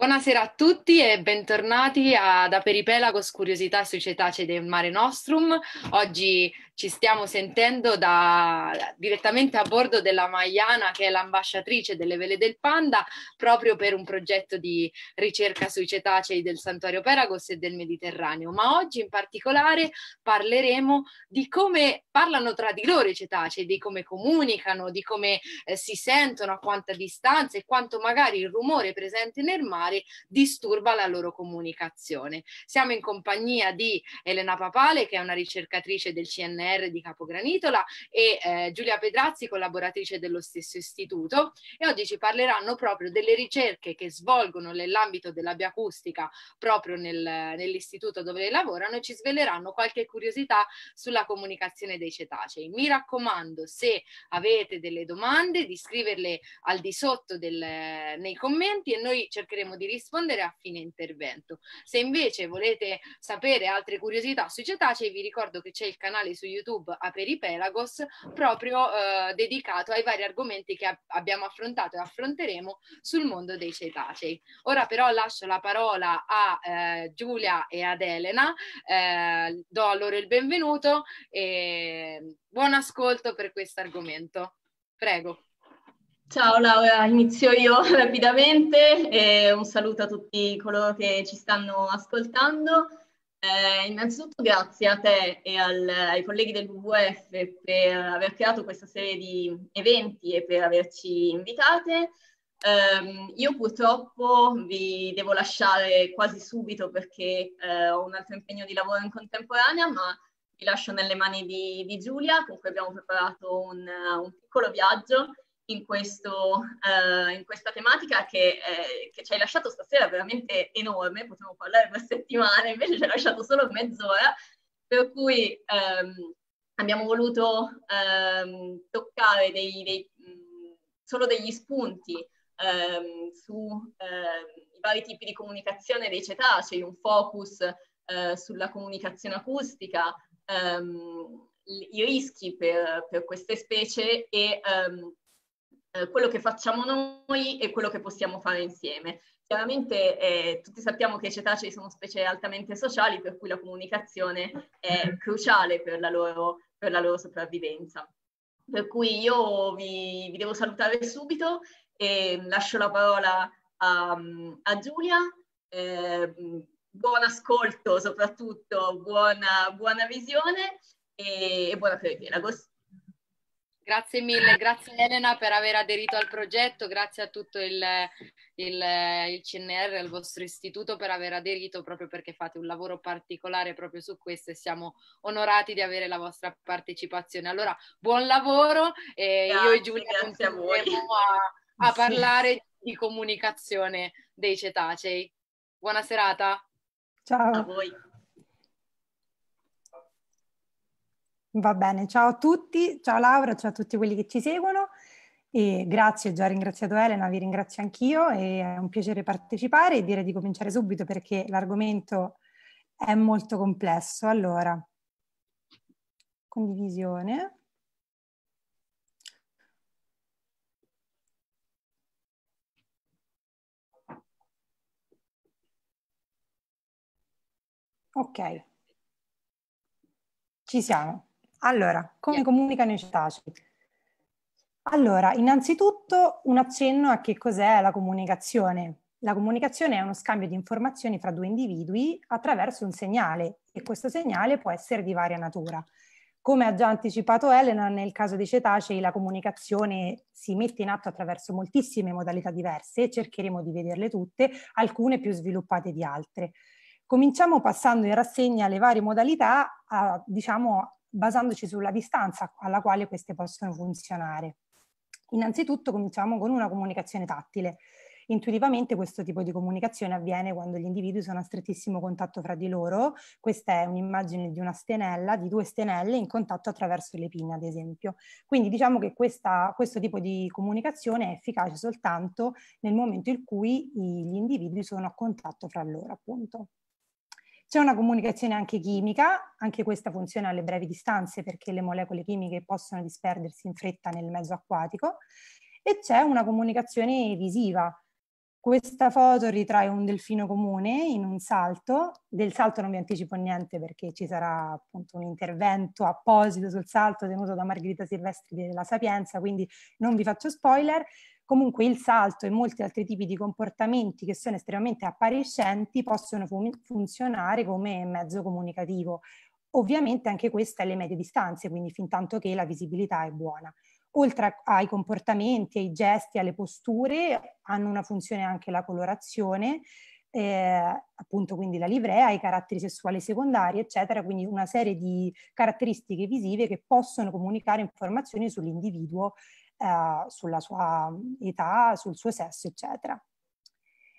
Buonasera a tutti e bentornati ad Aperipelago, Curiosità sui cetacei del Mare Nostrum. Oggi ci stiamo sentendo da, direttamente a bordo della Maiana, che è l'ambasciatrice delle Vele del Panda, proprio per un progetto di ricerca sui cetacei del Santuario Peragos e del Mediterraneo. Ma oggi in particolare parleremo di come parlano tra di loro i cetacei, di come comunicano, di come eh, si sentono, a quanta distanza e quanto magari il rumore presente nel mare disturba la loro comunicazione. Siamo in compagnia di Elena Papale, che è una ricercatrice del CNR CNR di Capogranitola e eh, Giulia Pedrazzi, collaboratrice dello stesso istituto, e oggi ci parleranno proprio delle ricerche che svolgono nell'ambito della bioacustica proprio nel, nell'istituto dove lavorano e ci sveleranno qualche curiosità sulla comunicazione dei cetacei. Mi raccomando, se avete delle domande, di scriverle al di sotto del, nei commenti e noi cercheremo di rispondere a fine intervento. Se invece volete sapere altre curiosità sui cetacei, vi ricordo che c'è il canale su YouTube a Peripelagos mm. proprio eh, dedicato ai vari argomenti che a- abbiamo affrontato e affronteremo sul mondo dei cetacei. Ora però lascio la parola a eh, Giulia e ad Elena, eh, do a loro il benvenuto e buon ascolto per questo argomento. Prego. Ciao Laura, inizio io rapidamente. un saluto a tutti coloro che ci stanno ascoltando. Eh, innanzitutto grazie a te e al, ai colleghi del WWF per aver creato questa serie di eventi e per averci invitate. Eh, io purtroppo vi devo lasciare quasi subito perché eh, ho un altro impegno di lavoro in contemporanea, ma vi lascio nelle mani di, di Giulia, con cui abbiamo preparato un, un piccolo viaggio in, questo, uh, in questa tematica che, eh, che, ci hai lasciato stasera veramente enorme, potremmo parlare per settimane, invece ci hai lasciato solo mezz'ora, per cui um, abbiamo voluto um, toccare dei, dei, solo degli spunti um, ehm, sui vari tipi di comunicazione dei cetacei, un focus uh, sulla comunicazione acustica i rischi per, per, queste specie e um, eh, quello che facciamo noi e quello che possiamo fare insieme. Chiaramente eh, tutti sappiamo che i cetacei sono specie altamente sociali, per cui la comunicazione è cruciale per la loro, per la loro sopravvivenza. Per cui io vi, vi, devo salutare subito e lascio la parola a, a Giulia. Eh, buon ascolto soprattutto, buona, buona visione e, e buona preghiera. Grazie mille, grazie Elena per aver aderito al progetto, grazie a tutto il, il, il CNR, al vostro istituto per aver aderito proprio perché fate un lavoro particolare proprio su questo e siamo onorati di avere la vostra partecipazione. Allora, buon lavoro e grazie, io e Giulia continueremo a, a parlare di comunicazione dei cetacei. Buona serata. Ciao a voi. Va bene, ciao a tutti, ciao Laura, ciao a tutti quelli che ci seguono. E grazie, ho già ringraziato Elena, vi ringrazio anch'io e è un piacere partecipare e direi di cominciare subito perché l'argomento è molto complesso. Allora, condivisione. Ok, ci siamo. Allora, come yeah. comunicano i cetacei? Allora, innanzitutto un accenno a che cos'è la comunicazione. La comunicazione è uno scambio di informazioni fra due individui attraverso un segnale e questo segnale può essere di varia natura. Come ha già anticipato Elena, nel caso dei cetacei la comunicazione si mette in atto attraverso moltissime modalità diverse, cercheremo di vederle tutte, alcune più sviluppate di altre. Cominciamo passando in rassegna le varie modalità, a, diciamo basandoci sulla distanza alla quale queste possono funzionare. Innanzitutto cominciamo con una comunicazione tattile. Intuitivamente questo tipo di comunicazione avviene quando gli individui sono a strettissimo contatto fra di loro. Questa è un'immagine di una stenella, di due stenelle in contatto attraverso le pinne, ad esempio. Quindi diciamo che questa, questo tipo di comunicazione è efficace soltanto nel momento in cui gli individui sono a contatto fra loro, appunto. C'è una comunicazione anche chimica, anche questa funziona alle brevi distanze perché le molecole chimiche possono disperdersi in fretta nel mezzo acquatico e c'è una comunicazione visiva. Questa foto ritrae un delfino comune in un salto, del salto non vi anticipo niente perché ci sarà appunto un intervento apposito sul salto tenuto da Margherita Silvestri della Sapienza, quindi non vi faccio spoiler, comunque il salto e molti altri tipi di comportamenti che sono estremamente appariscenti possono fun- funzionare come mezzo comunicativo. Ovviamente anche questa è le medie distanze, quindi fin tanto che la visibilità è buona. Oltre ai comportamenti, ai gesti, alle posture, hanno una funzione anche la colorazione, eh, appunto quindi la livrea, i caratteri sessuali secondari, eccetera, quindi una serie di caratteristiche visive che possono comunicare informazioni sull'individuo eh, sulla sua età, sul suo sesso, eccetera.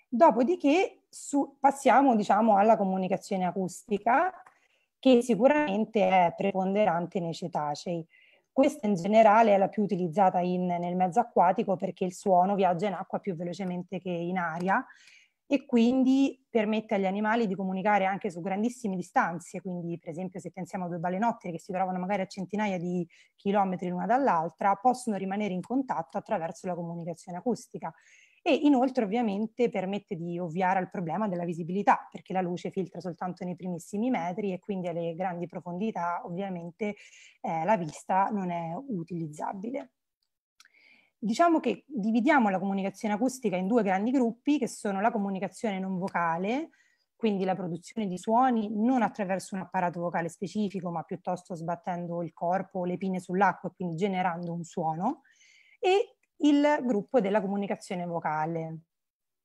Dopodiché su, passiamo diciamo, alla comunicazione acustica, che sicuramente è preponderante nei cetacei. Questa in generale è la più utilizzata in, nel mezzo acquatico perché il suono viaggia in acqua più velocemente che in aria e quindi permette agli animali di comunicare anche su grandissime distanze, quindi per esempio se pensiamo a due balenottere che si trovano magari a centinaia di chilometri l'una dall'altra, possono rimanere in contatto attraverso la comunicazione acustica. E inoltre ovviamente permette di ovviare al problema della visibilità, perché la luce filtra soltanto nei primissimi metri e quindi alle grandi profondità ovviamente eh, la vista non è utilizzabile. Diciamo che dividiamo la comunicazione acustica in due grandi gruppi che sono la comunicazione non vocale, quindi la produzione di suoni non attraverso un apparato vocale specifico, ma piuttosto sbattendo il corpo o le pinne sull'acqua e quindi generando un suono, e il gruppo della comunicazione vocale.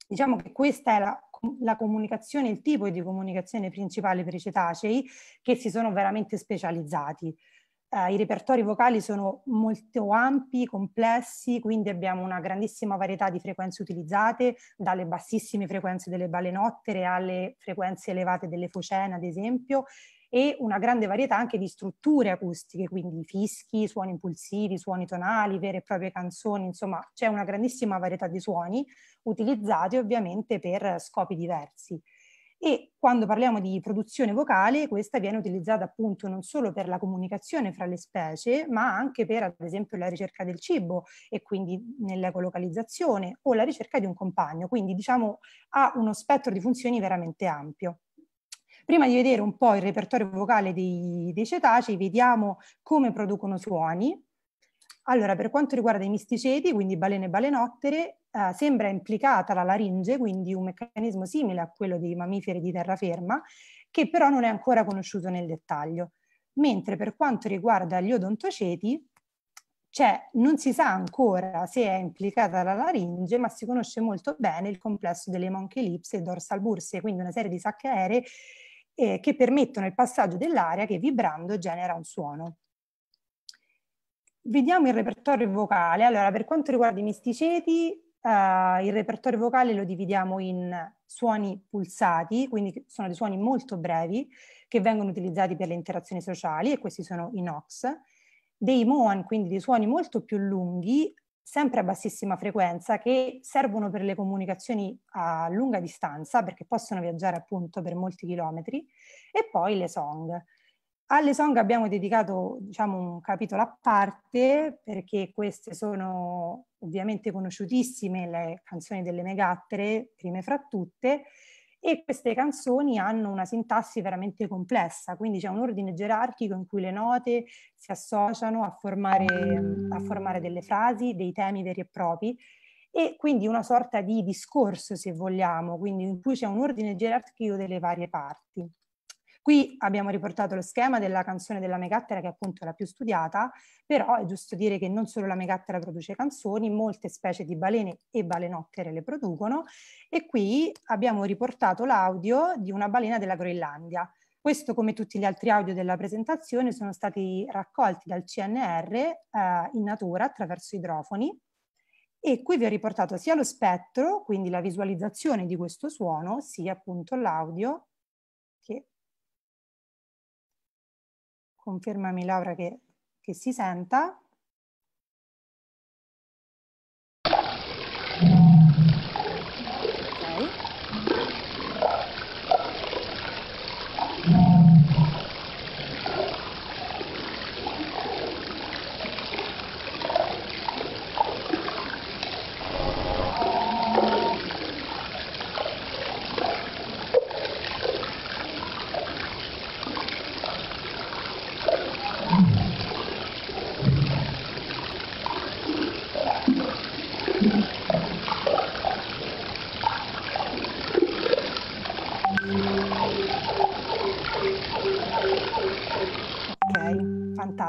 Diciamo che questa è la, la comunicazione, il tipo di comunicazione principale per i cetacei che si sono veramente specializzati eh, i repertori vocali sono molto ampi, complessi, quindi abbiamo una grandissima varietà di frequenze utilizzate, dalle bassissime frequenze delle balenottere alle frequenze elevate delle focene, ad esempio, e una grande varietà anche di strutture acustiche, quindi fischi, suoni impulsivi, suoni tonali, vere e proprie canzoni, insomma c'è una grandissima varietà di suoni utilizzati ovviamente per scopi diversi e quando parliamo di produzione vocale questa viene utilizzata appunto non solo per la comunicazione fra le specie ma anche per ad esempio la ricerca del cibo e quindi nell'ecolocalizzazione o la ricerca di un compagno, quindi diciamo ha uno spettro di funzioni veramente ampio. Prima di vedere un po' il repertorio vocale dei, dei cetacei vediamo come producono suoni. Allora, per quanto riguarda i misticeti, quindi balene e balenottere, eh, sembra implicata la laringe, quindi un meccanismo simile a quello dei mammiferi di terraferma, che però non è ancora conosciuto nel dettaglio. Mentre per quanto riguarda gli odontoceti, cioè non si sa ancora se è implicata la laringe, ma si conosce molto bene il complesso delle monche monchelips e dorsal burse, quindi una serie di sacche aeree eh, che permettono il passaggio dell'aria che vibrando genera un suono. Vediamo il repertorio vocale. Allora, per quanto riguarda i misticeti, Uh, il repertorio vocale lo dividiamo in suoni pulsati, quindi sono dei suoni molto brevi che vengono utilizzati per le interazioni sociali e questi sono i NOx, dei MOAN, quindi dei suoni molto più lunghi, sempre a bassissima frequenza, che servono per le comunicazioni a lunga distanza perché possono viaggiare appunto per molti chilometri, e poi le song. Alle song abbiamo dedicato diciamo, un capitolo a parte perché queste sono ovviamente conosciutissime, le canzoni delle megattere, prime fra tutte, e queste canzoni hanno una sintassi veramente complessa, quindi c'è un ordine gerarchico in cui le note si associano a formare, a formare delle frasi, dei temi veri e propri e quindi una sorta di discorso, se vogliamo, quindi in cui c'è un ordine gerarchico delle varie parti. Qui abbiamo riportato lo schema della canzone della Megattera che è appunto la più studiata, però è giusto dire che non solo la Megattera produce canzoni, molte specie di balene e balenottere le producono e qui abbiamo riportato l'audio di una balena della Groenlandia. Questo, come tutti gli altri audio della presentazione, sono stati raccolti dal CNR eh, in natura attraverso idrofoni e qui vi ho riportato sia lo spettro, quindi la visualizzazione di questo suono, sia appunto l'audio confermami Laura che, che si senta.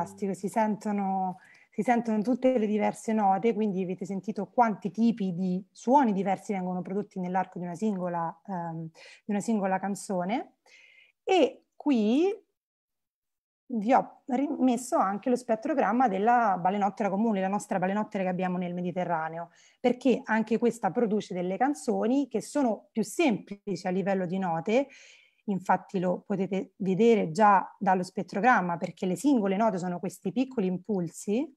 fantastico, si sentono, si sentono tutte le diverse note, quindi avete sentito quanti tipi di suoni diversi vengono prodotti nell'arco di una singola, um, di una singola canzone. E qui vi ho rimesso anche lo spettrogramma della balenottera comune, la nostra balenottera che abbiamo nel Mediterraneo, perché anche questa produce delle canzoni che sono più semplici a livello di note infatti lo potete vedere già dallo spettrogramma perché le singole note sono questi piccoli impulsi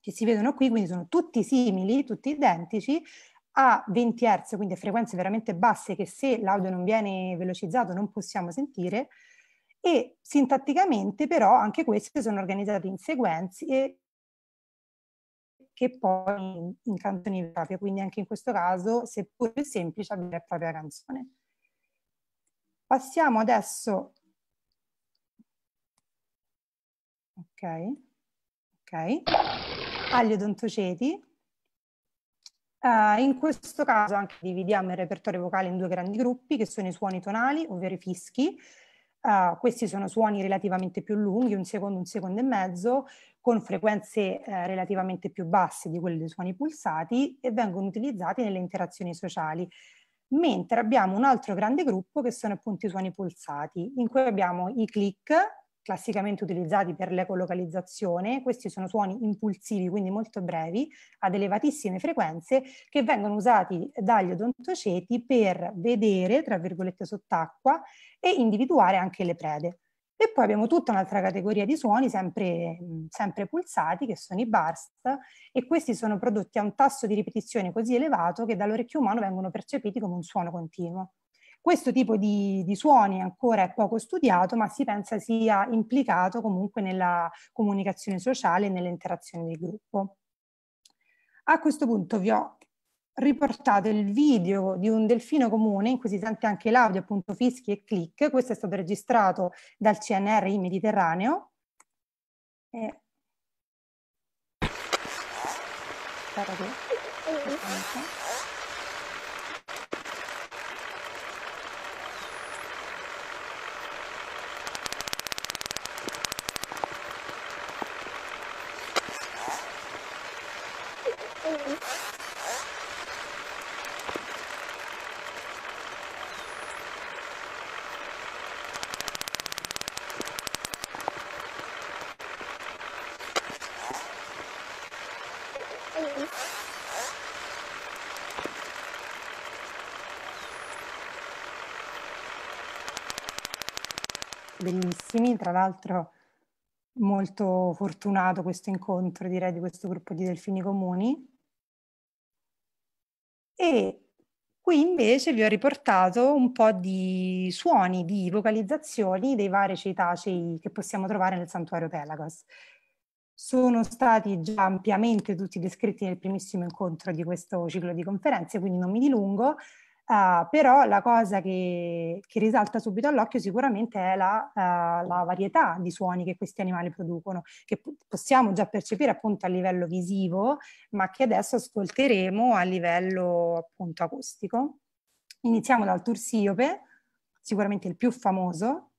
che si vedono qui, quindi sono tutti simili, tutti identici, a 20 Hz, quindi a frequenze veramente basse che se l'audio non viene velocizzato non possiamo sentire, e sintatticamente però anche queste sono organizzate in sequenze che poi in, in canzoni proprie, quindi anche in questo caso, seppur più semplice, avviene la propria canzone. Passiamo adesso... Ok, ok. Agli odontoceti. Uh, eh, in questo caso anche dividiamo il repertorio vocale in due grandi gruppi che sono i suoni tonali, ovvero i fischi. Uh, questi sono suoni relativamente più lunghi, un secondo, un secondo e mezzo, con frequenze eh, relativamente più basse di quelle dei suoni pulsati e vengono utilizzati nelle interazioni sociali mentre abbiamo un altro grande gruppo che sono appunto i suoni pulsati, in cui abbiamo i click, classicamente utilizzati per l'ecolocalizzazione, questi sono suoni impulsivi, quindi molto brevi, ad elevatissime frequenze, che vengono usati dagli odontoceti per vedere, tra virgolette, sott'acqua e individuare anche le prede. E poi abbiamo tutta un'altra categoria di suoni, sempre, sempre pulsati, che sono i burst, e questi sono prodotti a un tasso di ripetizione così elevato che dall'orecchio umano vengono percepiti come un suono continuo. Questo tipo di, di, suoni ancora è poco studiato, ma si pensa sia implicato comunque nella comunicazione sociale e nell'interazione del gruppo. A questo punto vi ho riportate il video di un delfino comune in cui si sente anche l'audio, appunto fischi e click. Questo è stato registrato dal CNR in Mediterraneo. E... Mm. Aspetta che... tra l'altro molto fortunato questo incontro, direi, di questo gruppo di delfini comuni. E qui invece vi ho riportato un po' di suoni, di vocalizzazioni dei vari cetacei che possiamo trovare nel santuario Pelagos. Sono stati già ampiamente tutti descritti nel primissimo incontro di questo ciclo di conferenze, quindi non mi dilungo. Uh, però la cosa che, che, risalta subito all'occhio sicuramente è la, uh, la, varietà di suoni che questi animali producono, che p- possiamo già percepire appunto a livello visivo, ma che adesso ascolteremo a livello appunto acustico. Iniziamo dal tursiope, sicuramente il più famoso,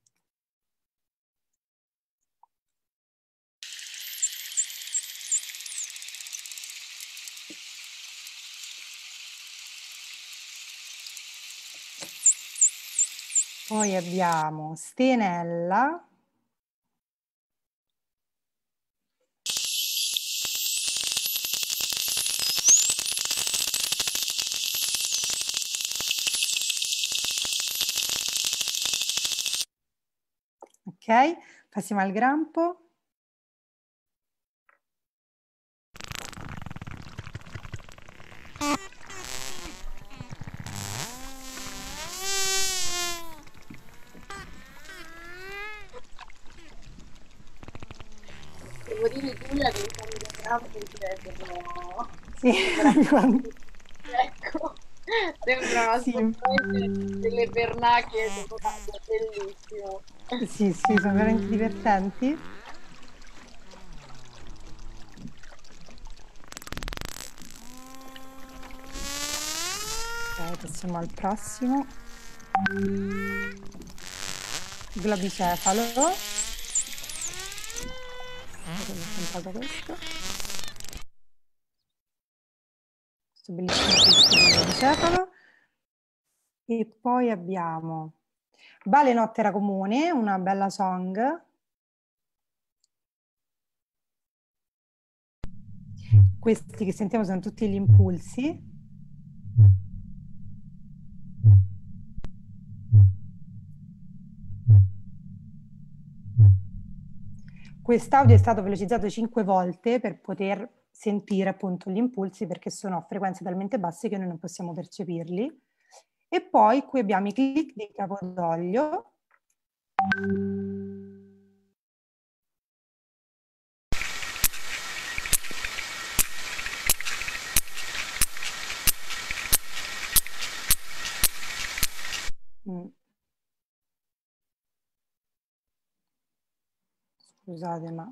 Poi abbiamo Stenella. Ok, passiamo al grampo. poverini Giulia che non fanno Sì, ecco sembrano sì. delle vernacchie bellissimo sì sì sono veramente divertenti ok passiamo al prossimo globicefalo comprato questo. Questo bellissimo festival di cefalo. E poi abbiamo Balenottera Comune, una bella song. Questi che sentiamo sono tutti gli impulsi. Quest'audio è stato velocizzato cinque volte per poter sentire appunto gli impulsi perché sono a frequenze talmente basse che noi non possiamo percepirli. E poi qui abbiamo i click di Capodoglio. Scusate, ma...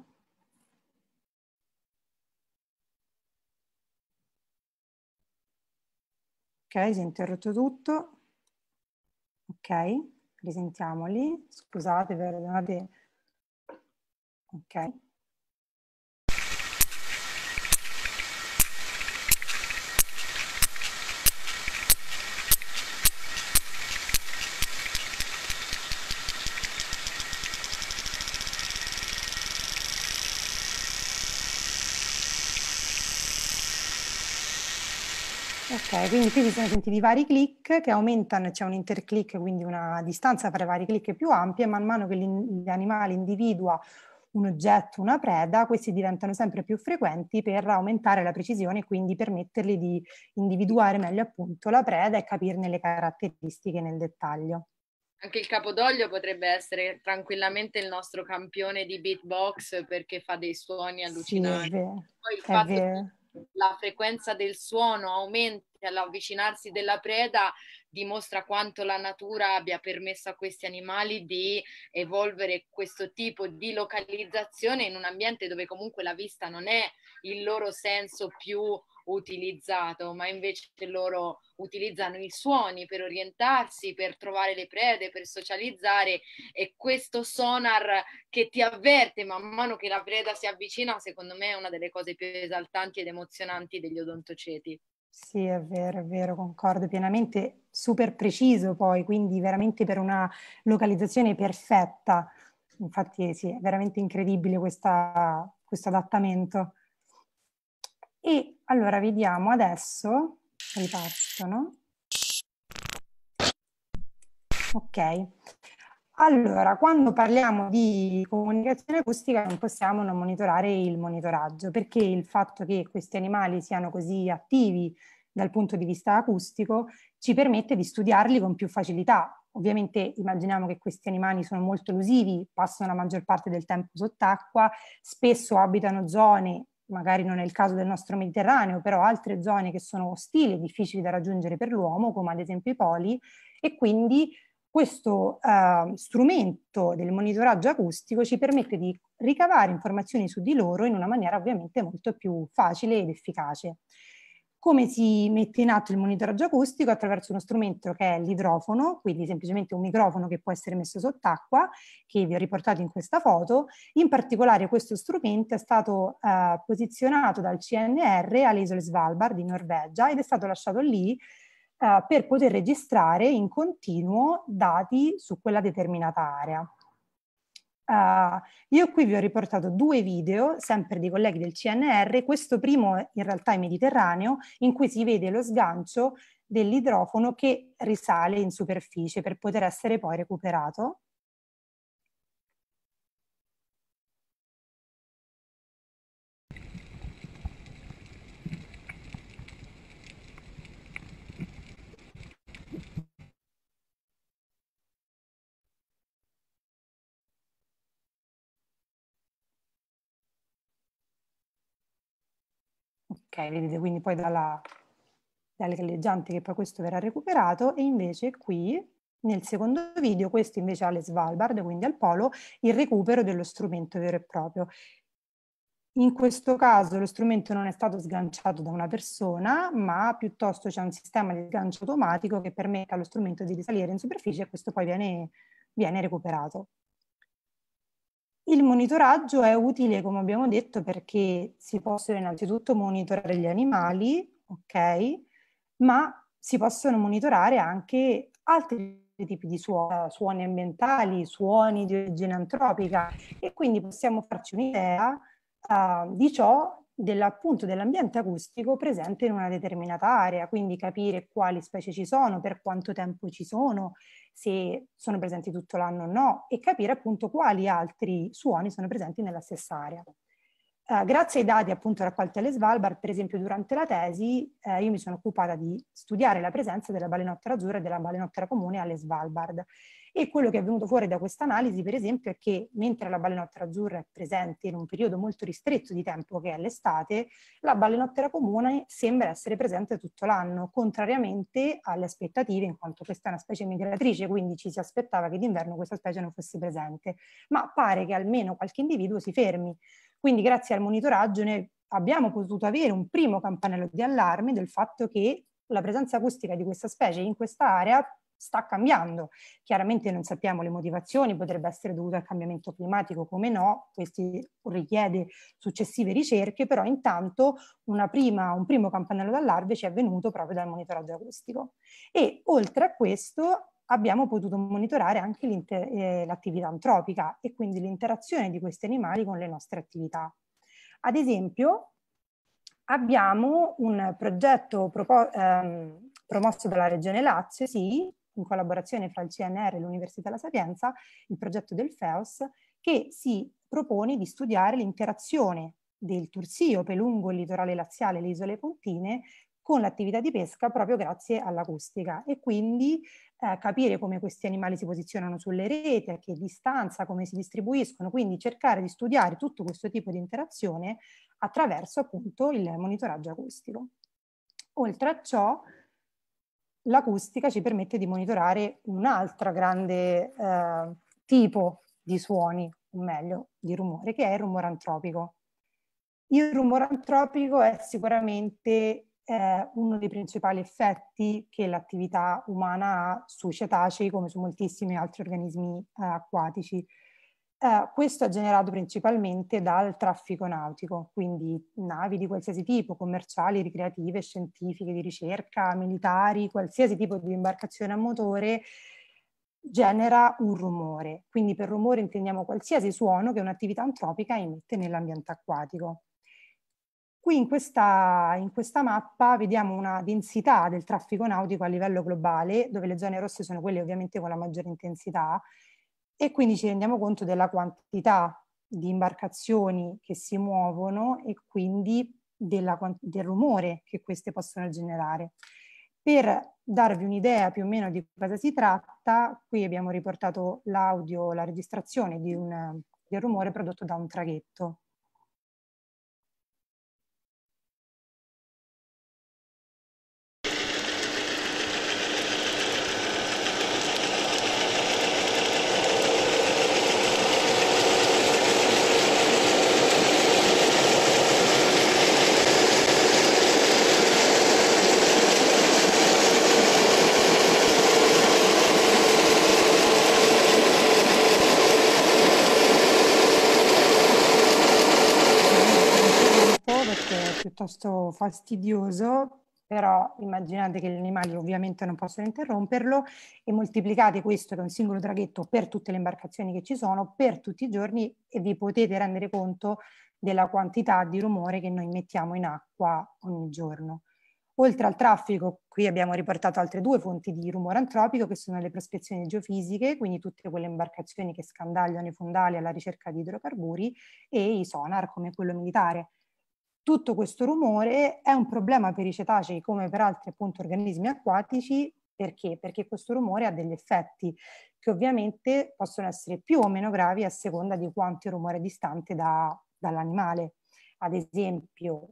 Ok, si è interrotto tutto. Ok, risentiamoli. Scusate, perdonate. Ok. Ok, quindi qui ci sono sentiti vari click che aumentano, c'è cioè un interclick, quindi una distanza fra i vari click più ampia, e man mano che l'animale individua un oggetto, una preda, questi diventano sempre più frequenti per aumentare la precisione e quindi permettergli di individuare meglio appunto la preda e capirne le caratteristiche nel dettaglio. Anche il capodoglio potrebbe essere tranquillamente il nostro campione di beatbox perché fa dei suoni allucinanti. Sì, Poi il fatto la frequenza del suono aumenti all'avvicinarsi della preda, dimostra quanto la natura abbia permesso a questi animali di evolvere questo tipo di localizzazione in un ambiente dove comunque la vista non è il loro senso più utilizzato, ma invece loro utilizzano i suoni per orientarsi, per trovare le prede, per socializzare e questo sonar che ti avverte man mano che la preda si avvicina, secondo me è una delle cose più esaltanti ed emozionanti degli odontoceti. Sì, è vero, è vero, concordo pienamente, super preciso poi, quindi veramente per una localizzazione perfetta. Infatti sì, è veramente incredibile questo adattamento. E allora, vediamo adesso, ripartono. Ok. Allora, quando parliamo di comunicazione acustica non possiamo non monitorare il monitoraggio, perché il fatto che questi animali siano così attivi dal punto di vista acustico ci permette di studiarli con più facilità. Ovviamente immaginiamo che questi animali sono molto elusivi, passano la maggior parte del tempo sott'acqua, spesso abitano zone magari non è il caso del nostro Mediterraneo, però altre zone che sono ostili e difficili da raggiungere per l'uomo, come ad esempio i poli, e quindi questo uh, strumento del monitoraggio acustico ci permette di ricavare informazioni su di loro in una maniera ovviamente molto più facile ed efficace come si mette in atto il monitoraggio acustico attraverso uno strumento che è l'idrofono, quindi semplicemente un microfono che può essere messo sott'acqua, che vi ho riportato in questa foto. In particolare questo strumento è stato eh, posizionato dal CNR alle isole Svalbard in Norvegia ed è stato lasciato lì eh, per poter registrare in continuo dati su quella determinata area. Uh, io qui vi ho riportato due video, sempre di colleghi del CNR, questo primo in realtà è mediterraneo, in cui si vede lo sgancio dell'idrofono che risale in superficie per poter essere poi recuperato. ok, vedete quindi poi dalla, dalle galleggianti che poi questo verrà recuperato e invece qui nel secondo video, questo invece alle Svalbard, quindi al polo, il recupero dello strumento vero e proprio. In questo caso lo strumento non è stato sganciato da una persona, ma piuttosto c'è un sistema di sgancio automatico che permette allo strumento di risalire in superficie e questo poi viene, viene recuperato. Il monitoraggio è utile, come abbiamo detto, perché si possono innanzitutto monitorare gli animali, ok? Ma si possono monitorare anche altri tipi di suoni, suoni ambientali, suoni di origine antropica e quindi possiamo farci un'idea uh, di ciò dell'appunto dell'ambiente acustico presente in una determinata area, quindi capire quali specie ci sono, per quanto tempo ci sono, se sono presenti tutto l'anno o no, e capire appunto quali altri suoni sono presenti nella stessa area. Uh, grazie ai dati appunto raccolti alle Svalbard, per esempio durante la tesi, eh, io mi sono occupata di studiare la presenza della balenottera azzurra e della balenottera comune alle Svalbard. E quello che è venuto fuori da questa analisi, per esempio, è che mentre la balenottera azzurra è presente in un periodo molto ristretto di tempo, che è l'estate, la balenottera comune sembra essere presente tutto l'anno, contrariamente alle aspettative, in quanto questa è una specie migratrice, quindi ci si aspettava che d'inverno questa specie non fosse presente. Ma pare che almeno qualche individuo si fermi. Quindi grazie al monitoraggio noi abbiamo potuto avere un primo campanello di allarme del fatto che la presenza acustica di questa specie in questa area sta cambiando. Chiaramente non sappiamo le motivazioni, potrebbe essere dovuto al cambiamento climatico, come no, questo richiede successive ricerche, però intanto prima, un primo campanello d'allarme ci è venuto proprio dal monitoraggio acustico. E oltre a questo abbiamo potuto monitorare anche eh, l'attività antropica e quindi l'interazione di questi animali con le nostre attività. Ad esempio, abbiamo un progetto ehm, promosso dalla Regione Lazio, sì, in collaborazione fra il CNR e l'Università della Sapienza, il progetto del FEOS, che si propone di studiare l'interazione del Tursio, Pelungo, il litorale laziale e le isole pontine con l'attività di pesca proprio grazie all'acustica e quindi eh, capire come questi animali si posizionano sulle reti, a che distanza, come si distribuiscono, quindi cercare di studiare tutto questo tipo di interazione attraverso appunto il monitoraggio acustico. Oltre a ciò, l'acustica ci permette di monitorare un altro grande eh, tipo di suoni, o meglio di rumore, che è il rumore antropico. Il rumore antropico è sicuramente è uno dei principali effetti che l'attività umana ha su cetacei come su moltissimi altri organismi eh, acquatici. Eh, questo è generato principalmente dal traffico nautico, quindi navi di qualsiasi tipo, commerciali, ricreative, scientifiche, di ricerca, militari, qualsiasi tipo di imbarcazione a motore genera un rumore. Quindi per rumore intendiamo qualsiasi suono che un'attività antropica emette nell'ambiente acquatico. Qui in questa, in questa, mappa vediamo una densità del traffico nautico a livello globale, dove le zone rosse sono quelle ovviamente con la maggiore intensità, e quindi ci rendiamo conto della quantità di imbarcazioni che si muovono e quindi della, del rumore che queste possono generare. Per darvi un'idea più o meno di cosa si tratta, qui abbiamo riportato l'audio, la registrazione di un, di un rumore prodotto da un traghetto. piuttosto fastidioso, però immaginate che gli animali ovviamente non possono interromperlo e moltiplicate questo da un singolo traghetto per tutte le imbarcazioni che ci sono, per tutti i giorni e vi potete rendere conto della quantità di rumore che noi mettiamo in acqua ogni giorno. Oltre al traffico, qui abbiamo riportato altre due fonti di rumore antropico, che sono le prospezioni geofisiche, quindi tutte quelle imbarcazioni che scandagliano i fondali alla ricerca di idrocarburi, e i sonar, come quello militare tutto questo rumore è un problema per i cetacei come per altri appunto organismi acquatici perché? Perché questo rumore ha degli effetti che ovviamente possono essere più o meno gravi a seconda di quanto il rumore è distante da, dall'animale. Ad esempio,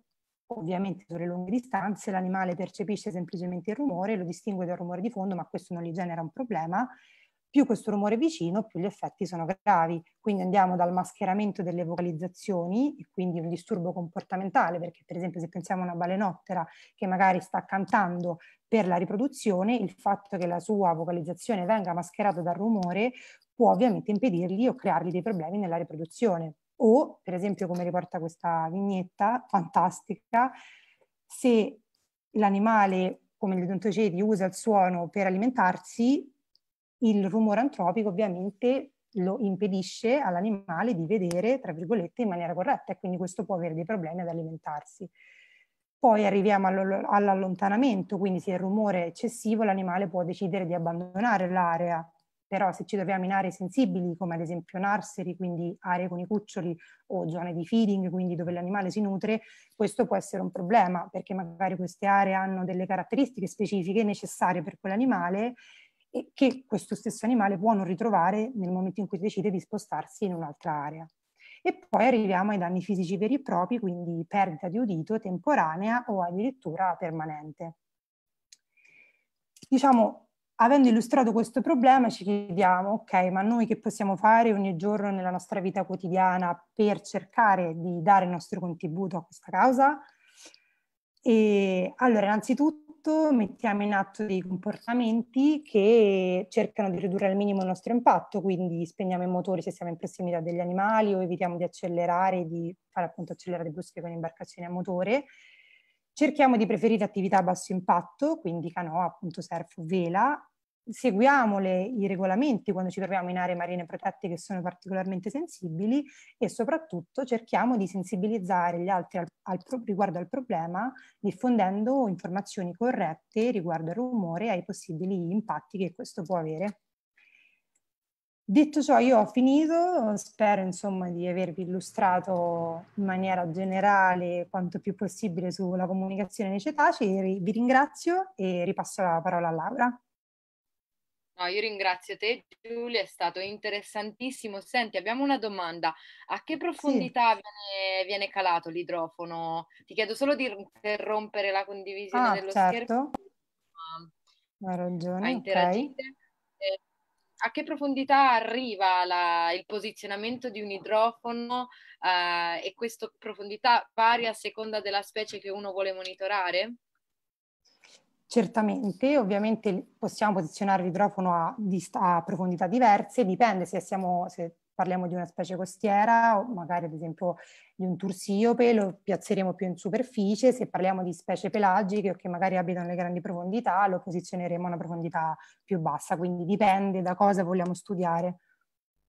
ovviamente sulle lunghe distanze l'animale percepisce semplicemente il rumore, lo distingue dal rumore di fondo, ma questo non gli genera un problema più questo rumore è vicino, più gli effetti sono gravi. Quindi andiamo dal mascheramento delle vocalizzazioni, e quindi un disturbo comportamentale, perché per esempio se pensiamo a una balenottera che magari sta cantando per la riproduzione, il fatto che la sua vocalizzazione venga mascherata dal rumore può ovviamente impedirgli o creargli dei problemi nella riproduzione. O, per esempio, come riporta questa vignetta fantastica, se l'animale, come gli odontoceti, usa il suono per alimentarsi, il rumore antropico ovviamente lo impedisce all'animale di vedere, tra virgolette, in maniera corretta e quindi questo può avere dei problemi ad alimentarsi. Poi arriviamo all'allontanamento, quindi se il rumore è eccessivo l'animale può decidere di abbandonare l'area, però se ci troviamo in aree sensibili come ad esempio narseri, quindi aree con i cuccioli o zone di feeding, quindi dove l'animale si nutre, questo può essere un problema perché magari queste aree hanno delle caratteristiche specifiche necessarie per quell'animale e che questo stesso animale può non ritrovare nel momento in cui decide di spostarsi in un'altra area. E poi arriviamo ai danni fisici veri e propri, quindi perdita di udito temporanea o addirittura permanente. Diciamo, avendo illustrato questo problema ci chiediamo, ok, ma noi che possiamo fare ogni giorno nella nostra vita quotidiana per cercare di dare il nostro contributo a questa causa? E allora, innanzitutto questo mettiamo in atto dei comportamenti che cercano di ridurre al minimo il nostro impatto, quindi spegniamo i motori se siamo in prossimità degli animali o evitiamo di accelerare, di fare appunto accelerare brusche con imbarcazioni a motore. Cerchiamo di preferire attività a basso impatto, quindi canoa, appunto surf o vela, seguiamole i regolamenti quando ci troviamo in aree marine protette che sono particolarmente sensibili e soprattutto cerchiamo di sensibilizzare gli altri al, al, riguardo al problema diffondendo informazioni corrette riguardo al rumore e ai possibili impatti che questo può avere. Detto ciò, io ho finito, spero insomma di avervi illustrato in maniera generale quanto più possibile sulla comunicazione nei cetacei, vi ringrazio e ripasso la parola a Laura. No, io ringrazio te Giulia, è stato interessantissimo. Senti, abbiamo una domanda. A che profondità sì. viene, viene, calato l'idrofono? Ti chiedo solo di interrompere la condivisione ah, dello certo. schermo. Ma, ha ragione. Okay. Eh, a che profondità arriva la, il posizionamento di un idrofono eh, e questa profondità varia a seconda della specie che uno vuole monitorare? Certamente, ovviamente possiamo posizionare l'idrofono a, a, profondità diverse, dipende se, siamo, se, parliamo di una specie costiera o magari ad esempio di un tursiope, lo piazzeremo più in superficie, se parliamo di specie pelagiche o che magari abitano le grandi profondità, lo posizioneremo a una profondità più bassa, quindi dipende da cosa vogliamo studiare.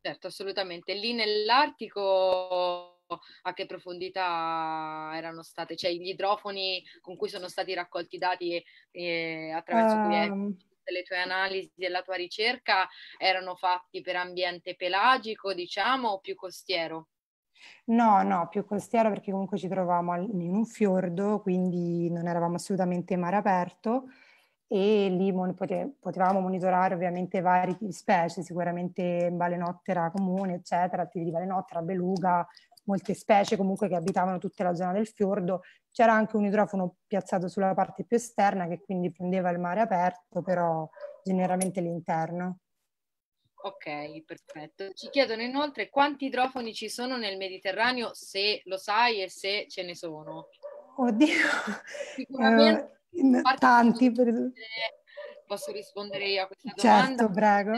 Certo, assolutamente. Lì nell'Artico a che profondità erano state, cioè gli idrofoni con cui sono stati raccolti i dati eh, attraverso um. cui è ehm. le tue analisi e la tua ricerca erano fatti per ambiente pelagico, diciamo, o più costiero? No, no, più costiero perché comunque ci trovavamo in un fiordo, quindi non eravamo assolutamente mare aperto e lì potevamo monitorare ovviamente varie specie, sicuramente balenottera comune, eccetera, attivi di balenottera, beluga, molte specie comunque che abitavano tutta la zona del fiordo. C'era anche un idrofono piazzato sulla parte più esterna che quindi prendeva il mare aperto, però generalmente l'interno. Ok, perfetto. Ci chiedono inoltre quanti idrofoni ci sono nel Mediterraneo, se lo sai e se ce ne sono. Oddio, sicuramente eh, tanti. Per... Posso rispondere io a questa certo, domanda? Certo, prego.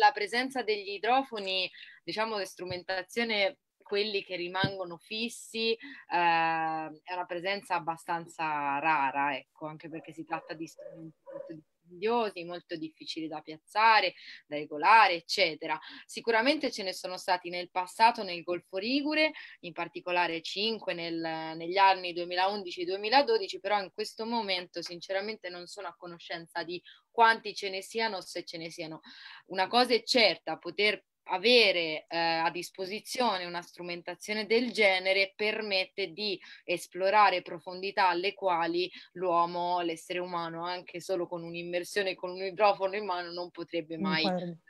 La presenza degli idrofoni, diciamo, strumentazione quelli che rimangono fissi eh, è una presenza abbastanza rara, ecco, anche perché si tratta di strumenti molto dispendiosi, molto difficili da piazzare, da regolare, eccetera. Sicuramente ce ne sono stati nel passato nel Golfo Ligure, in particolare 5 nel, negli anni 2011-2012, però in questo momento sinceramente non sono a conoscenza di quanti ce ne siano, se ce ne siano. Una cosa è certa, poter avere eh, a disposizione una strumentazione del genere permette di esplorare profondità alle quali l'uomo, l'essere umano, anche solo con un'immersione, con un idrofono in mano, non potrebbe mai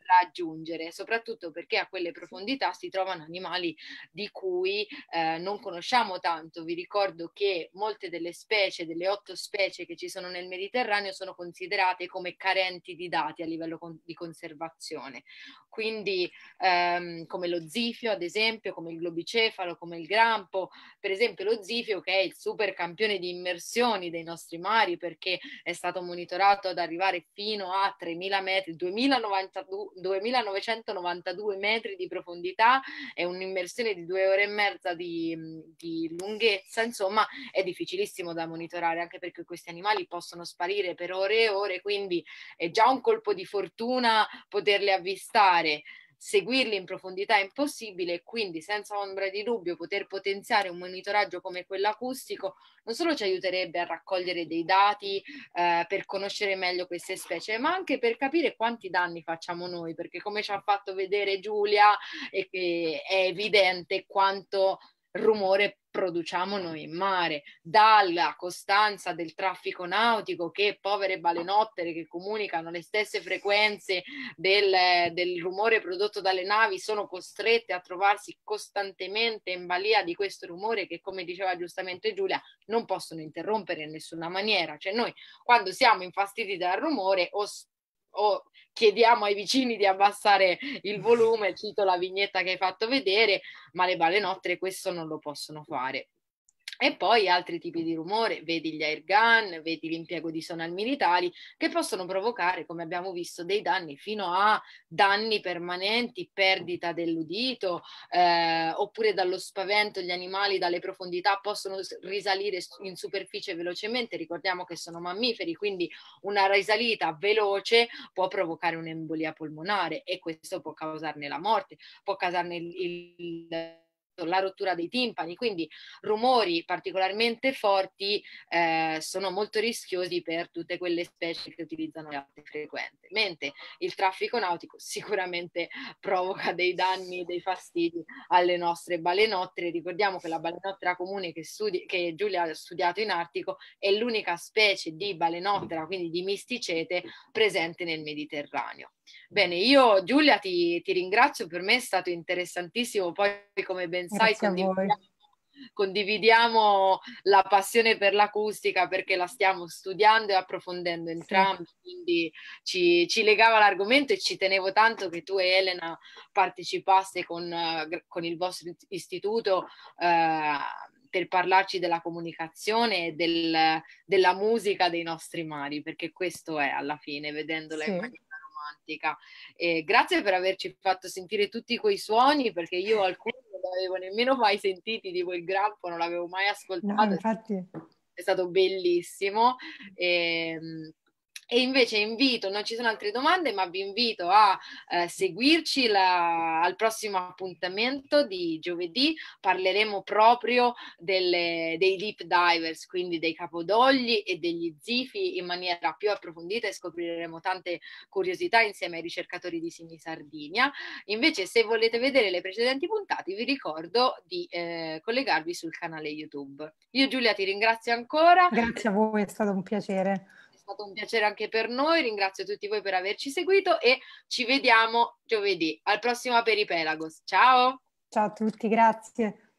raggiungere, soprattutto perché a quelle profondità si trovano animali di cui eh, non conosciamo tanto. Vi ricordo che molte delle specie, delle otto specie che ci sono nel Mediterraneo, sono considerate come carenti di dati a livello con- di conservazione. Quindi ehm, come lo zifio, ad esempio, come il globicefalo, come il grampo, per esempio lo zifio che è il super campione di immersioni dei nostri mari perché è stato monitorato ad arrivare fino a 3.000 metri, 2.092 2992 metri di profondità e un'immersione di due ore e mezza di, di lunghezza, insomma è difficilissimo da monitorare anche perché questi animali possono sparire per ore e ore, quindi è già un colpo di fortuna poterli avvistare seguirli in profondità è impossibile e quindi senza ombra di dubbio poter potenziare un monitoraggio come quello acustico non solo ci aiuterebbe a raccogliere dei dati eh, per conoscere meglio queste specie, ma anche per capire quanti danni facciamo noi, perché come ci ha fatto vedere Giulia è, è evidente quanto rumore produciamo noi in mare, dalla costanza del traffico nautico che povere balenottere che comunicano le stesse frequenze del, del, rumore prodotto dalle navi sono costrette a trovarsi costantemente in balia di questo rumore che come diceva giustamente Giulia non possono interrompere in nessuna maniera, cioè noi quando siamo infastiditi dal rumore o o chiediamo ai vicini di abbassare il volume, cito la vignetta che hai fatto vedere, ma le balenottere questo non lo possono fare. E poi altri tipi di rumore, vedi gli air gun, vedi l'impiego di sonar militari, che possono provocare, come abbiamo visto, dei danni fino a danni permanenti, perdita dell'udito, eh, oppure dallo spavento gli animali dalle profondità possono risalire in superficie velocemente, ricordiamo che sono mammiferi, quindi una risalita veloce può provocare un'embolia polmonare e questo può causarne la morte, può causarne il, il la rottura dei timpani, quindi rumori particolarmente forti eh, sono molto rischiosi per tutte quelle specie che utilizzano le alte frequenze, mentre il traffico nautico sicuramente provoca dei danni, e dei fastidi alle nostre balenottere. Ricordiamo che la balenottera comune che, studi- che Giulia ha studiato in Artico è l'unica specie di balenottera, quindi di misticete, presente nel Mediterraneo. Bene, io Giulia ti, ti, ringrazio, per me è stato interessantissimo, poi come ben sai condividiamo, condividiamo, la passione per l'acustica perché la stiamo studiando e approfondendo entrambi, sì. quindi ci, ci, legava l'argomento e ci tenevo tanto che tu e Elena partecipaste con, eh, con il vostro istituto. Eh, per parlarci della comunicazione e del, della musica dei nostri mari, perché questo è alla fine, vedendola sì. in maniera romantica. E grazie per averci fatto sentire tutti quei suoni, perché io alcuni non li avevo nemmeno mai sentiti di quel grampo, non l'avevo mai ascoltato. No, infatti. È stato bellissimo. E, ehm, e invece invito, non ci sono altre domande, ma vi invito a eh, seguirci la, al prossimo appuntamento di giovedì. Parleremo proprio delle, dei deep divers, quindi dei capodogli e degli zifi in maniera più approfondita e scopriremo tante curiosità insieme ai ricercatori di Simi Sardinia. Invece se volete vedere le precedenti puntate vi ricordo di eh, collegarvi sul canale YouTube. Io Giulia ti ringrazio ancora. Grazie a voi, è stato un piacere stato un piacere anche per noi, ringrazio tutti voi per averci seguito e ci vediamo giovedì al prossimo Peripelagos. Ciao! Ciao a tutti, grazie.